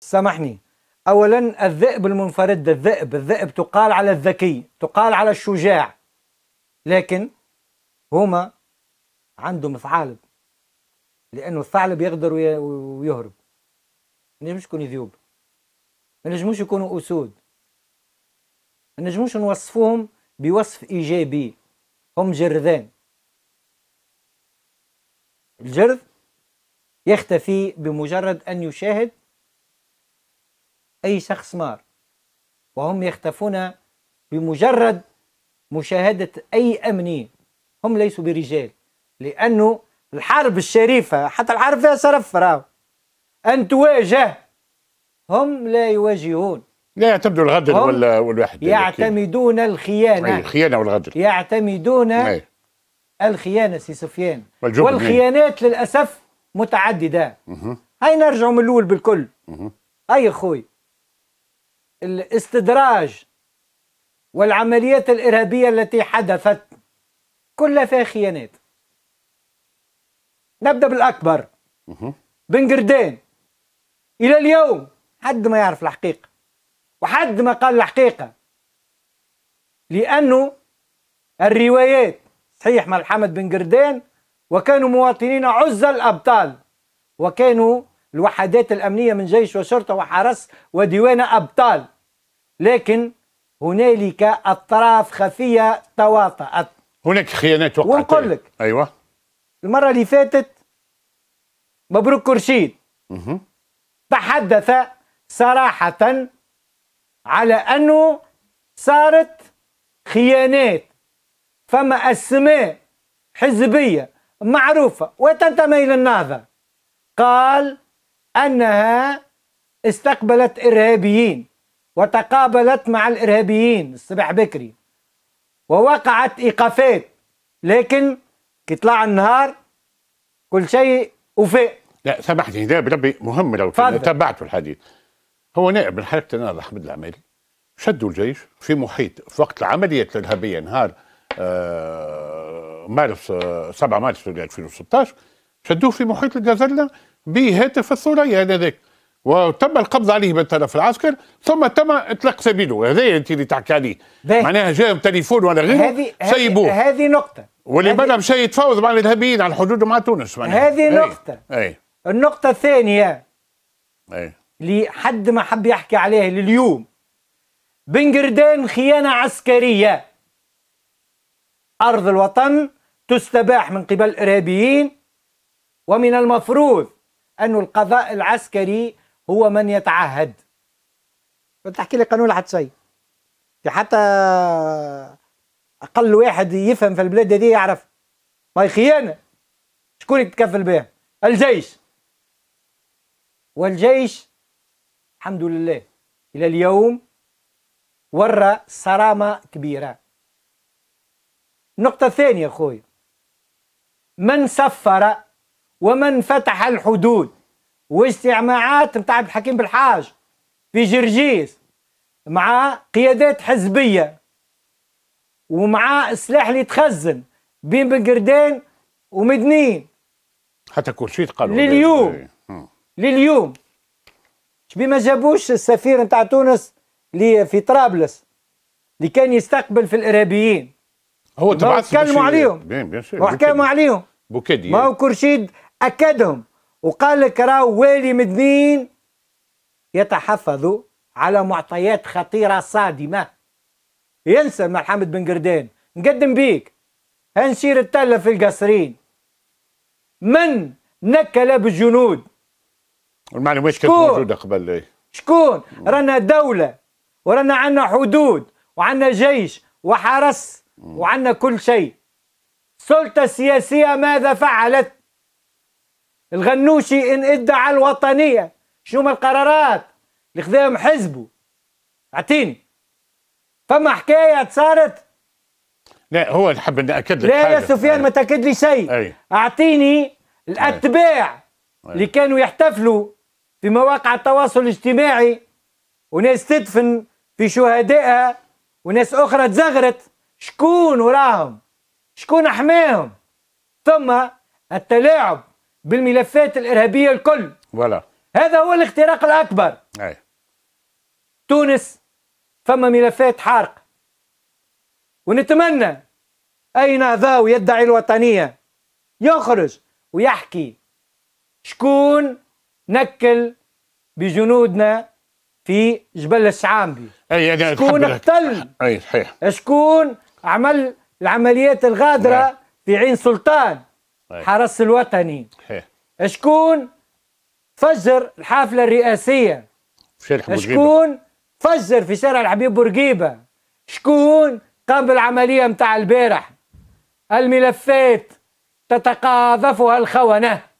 سامحني أولا الذئب المنفرد الذئب الذئب تقال على الذكي تقال على الشجاع لكن هما عندهم ثعالب لأنه الثعلب يقدر ويهرب ما نجموش يكونوا ذيوب ما نجموش يكونوا أسود ما نجموش نوصفوهم بوصف إيجابي هم جرذان الجرذ يختفي بمجرد أن يشاهد أي شخص مار وهم يختفون بمجرد مشاهدة أي امني هم ليسوا برجال لأنه الحرب الشريفة حتى الحرب فيها صرف راهو أن تواجه هم لا يواجهون لا يعتمدوا الغدر ولا والواحد يعتمدون الخيانة الخيانة والغدر يعتمدون أي. الخيانة سي سفيان والخيانات للأسف متعددة هاي نرجعوا من الأول بالكل أي اخوي الاستدراج والعمليات الإرهابية التي حدثت كلها فيها خيانات نبدأ بالأكبر بن قردين إلى اليوم حد ما يعرف الحقيقة وحد ما قال الحقيقة لأنه الروايات صحيح مع الحمد بن قردين وكانوا مواطنين عز الأبطال وكانوا الوحدات الأمنية من جيش وشرطة وحرس وديوان أبطال لكن هنالك أطراف خفية تواطأت هناك خيانات وقعت ونقول لك أيوة المرة اللي فاتت مبروك كرشيد تحدث صراحة على أنه صارت خيانات فما أسماء حزبية معروفة وتنتمي للنهضة قال أنها استقبلت إرهابيين وتقابلت مع الإرهابيين الصبح بكري ووقعت إيقافات لكن كي طلع النهار كل شيء وفاء لا سامحني ده بربي مهم لو تابعت الحديث هو نائب من حركة النهضة أحمد العمالي شدوا الجيش في محيط في وقت العملية الإرهابية نهار آه مارس آه 7 مارس 2016 شدوه في محيط الجزيرة بهاتف الثريا انذاك وتم القبض عليه من طرف العسكر ثم تم اطلاق سبيله هذا انت اللي تحكي عليه معناها جاهم تليفون ولا غيره سيبوه هذه نقطه واللي بدا مشى يتفاوض مع الارهابيين على الحدود مع تونس هذه نقطه أي. النقطه الثانيه أي. اللي حد ما حب يحكي عليها لليوم بن قردان خيانه عسكريه ارض الوطن تستباح من قبل الارهابيين ومن المفروض أن القضاء العسكري هو من يتعهد بتحكي لي قانون العدسي يعني حتى أقل واحد يفهم في البلاد دي يعرف ما هي خيانة شكون يتكفل بها الجيش والجيش الحمد لله إلى اليوم ورى صرامة كبيرة النقطة الثانية خويا من سفر ومن فتح الحدود واجتماعات نتاع عبد الحكيم بالحاج في جرجيس مع قيادات حزبيه ومع السلاح اللي تخزن بين بنقردين ومدنين حتى كل شيء تقالوا لليوم إيه. آه. لليوم شبي ما جابوش السفير نتاع تونس اللي في طرابلس اللي كان يستقبل في الارهابيين هو تبعث كلموا عليهم وحكموا عليهم بوكيدي ما هو كرشيد أكدهم وقال لك راه والي مدنين يتحفظ على معطيات خطيرة صادمة ينسى محمد بن قردان نقدم بيك هنشير التلة في القصرين من نكل بالجنود المعلومات كانت موجودة قبل إيه. شكون رانا دولة ورانا عندنا حدود وعندنا جيش وحرس وعندنا كل شيء سلطة سياسية ماذا فعلت الغنوشي إن ادعى الوطنية شنو هما القرارات اللي خذاهم حزبه اعطيني فما حكاية صارت لا هو نحب ناكد لك لا يا سفيان ما تاكد لي شيء اعطيني الاتباع اللي كانوا يحتفلوا في مواقع التواصل الاجتماعي وناس تدفن في شهدائها وناس اخرى تزغرت شكون وراهم شكون احماهم ثم التلاعب بالملفات الارهابيه الكل ولا. هذا هو الاختراق الاكبر أي. تونس فما ملفات حارق ونتمنى اي نهضاوي يدعي الوطنيه يخرج ويحكي شكون نكل بجنودنا في جبل الشعامبي أي شكون اقتل اي صحيح شكون عمل العمليات الغادره أي. نعم. في عين سلطان طيب. حرس الوطني شكون فجر الحافله الرئاسيه شكون فجر في شارع الحبيب بورقيبه شكون قام بالعمليه متاع البارح الملفات تتقاذفها الخونه